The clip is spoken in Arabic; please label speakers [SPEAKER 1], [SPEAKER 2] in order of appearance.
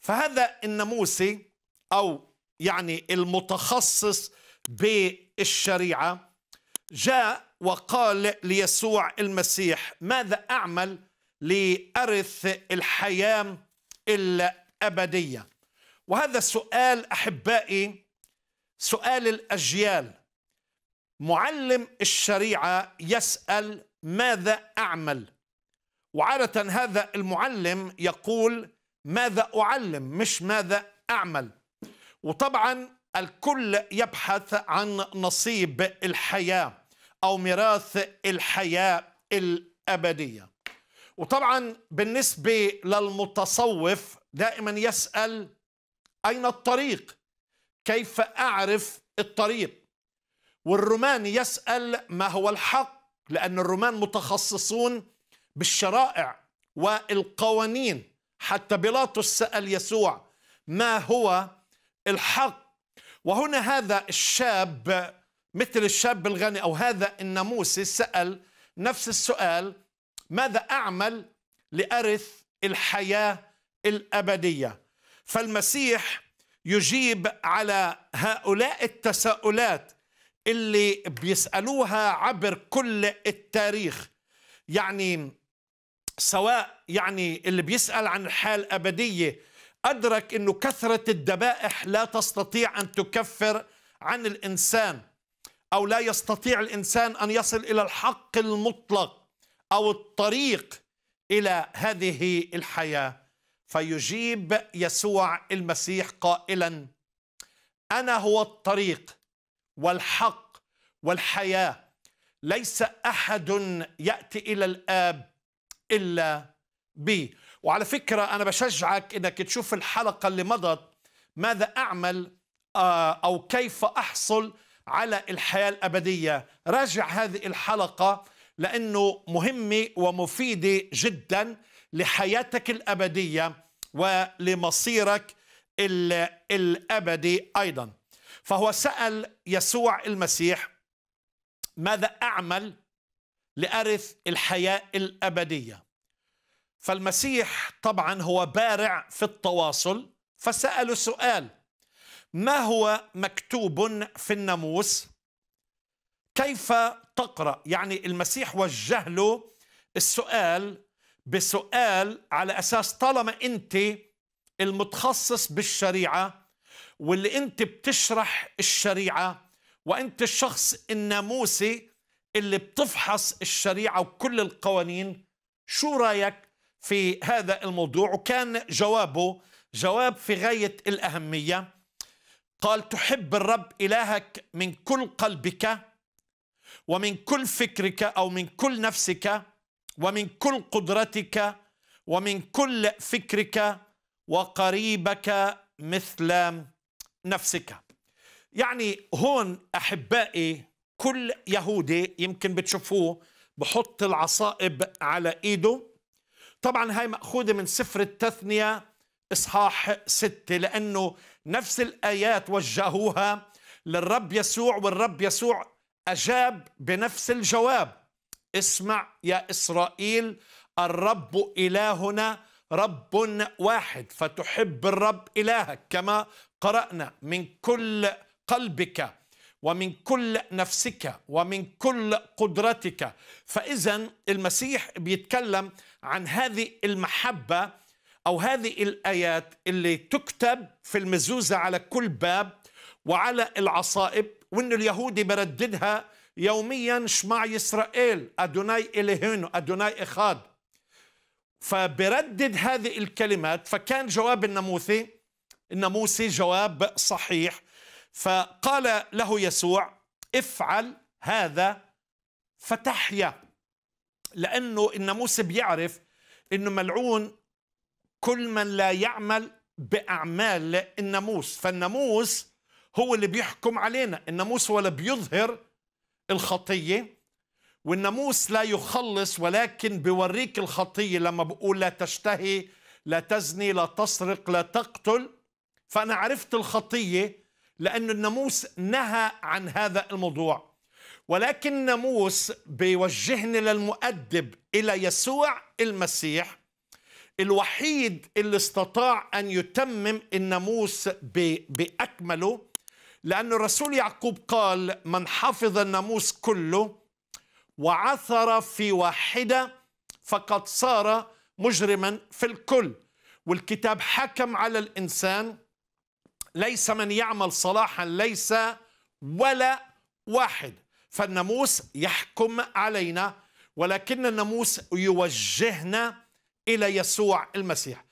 [SPEAKER 1] فهذا الناموسي أو يعني المتخصص بالشريعة جاء وقال ليسوع المسيح ماذا أعمل لأرث الحياة الأبدية وهذا سؤال أحبائي سؤال الأجيال معلم الشريعة يسأل ماذا أعمل وعادة هذا المعلم يقول ماذا أعلم مش ماذا أعمل وطبعا الكل يبحث عن نصيب الحياة أو ميراث الحياة الأبدية وطبعا بالنسبة للمتصوف دائما يسأل أين الطريق كيف أعرف الطريق والروماني يسأل ما هو الحق لأن الرومان متخصصون بالشرائع والقوانين حتى بيلاطس سأل يسوع ما هو الحق وهنا هذا الشاب مثل الشاب الغني أو هذا الناموسي سأل نفس السؤال ماذا أعمل لأرث الحياة الأبدية فالمسيح يجيب على هؤلاء التساؤلات اللي بيسألوها عبر كل التاريخ يعني سواء يعني اللي بيسأل عن حال أبدية أدرك أنه كثرة الذبائح لا تستطيع أن تكفر عن الإنسان أو لا يستطيع الإنسان أن يصل إلى الحق المطلق أو الطريق إلى هذه الحياة فيجيب يسوع المسيح قائلا أنا هو الطريق والحق والحياة ليس أحد يأتي إلى الآب إلا بي وعلى فكرة أنا بشجعك أنك تشوف الحلقة اللي مضت ماذا أعمل آه، أو كيف أحصل على الحياة الأبدية راجع هذه الحلقة لأنه مهمة ومفيدة جدا لحياتك الأبدية ولمصيرك الأبدي أيضا فهو سأل يسوع المسيح ماذا أعمل لأرث الحياة الأبدية فالمسيح طبعا هو بارع في التواصل فسأله سؤال ما هو مكتوب في الناموس كيف تقرأ يعني المسيح وجه له السؤال بسؤال على أساس طالما أنت المتخصص بالشريعة واللي أنت بتشرح الشريعة وأنت الشخص الناموسي اللي بتفحص الشريعة وكل القوانين شو رأيك في هذا الموضوع وكان جوابه جواب في غاية الأهمية قال تحب الرب إلهك من كل قلبك ومن كل فكرك أو من كل نفسك ومن كل قدرتك ومن كل فكرك وقريبك مثل نفسك يعني هون أحبائي كل يهودي يمكن بتشوفوه بحط العصائب على ايده طبعا هاي مأخوذة من سفر التثنية إصحاح ستة لأنه نفس الآيات وجهوها للرب يسوع والرب يسوع أجاب بنفس الجواب اسمع يا إسرائيل الرب إلهنا رب واحد فتحب الرب إلهك كما قرأنا من كل قلبك ومن كل نفسك ومن كل قدرتك فإذا المسيح بيتكلم عن هذه المحبة أو هذه الآيات اللي تكتب في المزوزة على كل باب وعلى العصائب وإن اليهودي برددها يوميا شمع اسرائيل أدوناي إلهينو أدوناي إخاد فبردد هذه الكلمات فكان جواب الناموسي الناموسي جواب صحيح فقال له يسوع افعل هذا فتحيا لأنه الناموس بيعرف أنه ملعون كل من لا يعمل بأعمال الناموس فالناموس هو اللي بيحكم علينا الناموس هو اللي بيظهر الخطية والناموس لا يخلص ولكن بيوريك الخطية لما بقول لا تشتهي لا تزني لا تسرق لا تقتل فأنا عرفت الخطية لأن الناموس نهى عن هذا الموضوع ولكن الناموس بيوجهني للمؤدب إلى يسوع المسيح الوحيد اللي استطاع أن يتمم الناموس بأكمله لأن الرسول يعقوب قال من حفظ الناموس كله وعثر في واحدة فقد صار مجرما في الكل والكتاب حكم على الإنسان ليس من يعمل صلاحا ليس ولا واحد فالناموس يحكم علينا ولكن الناموس يوجهنا الى يسوع المسيح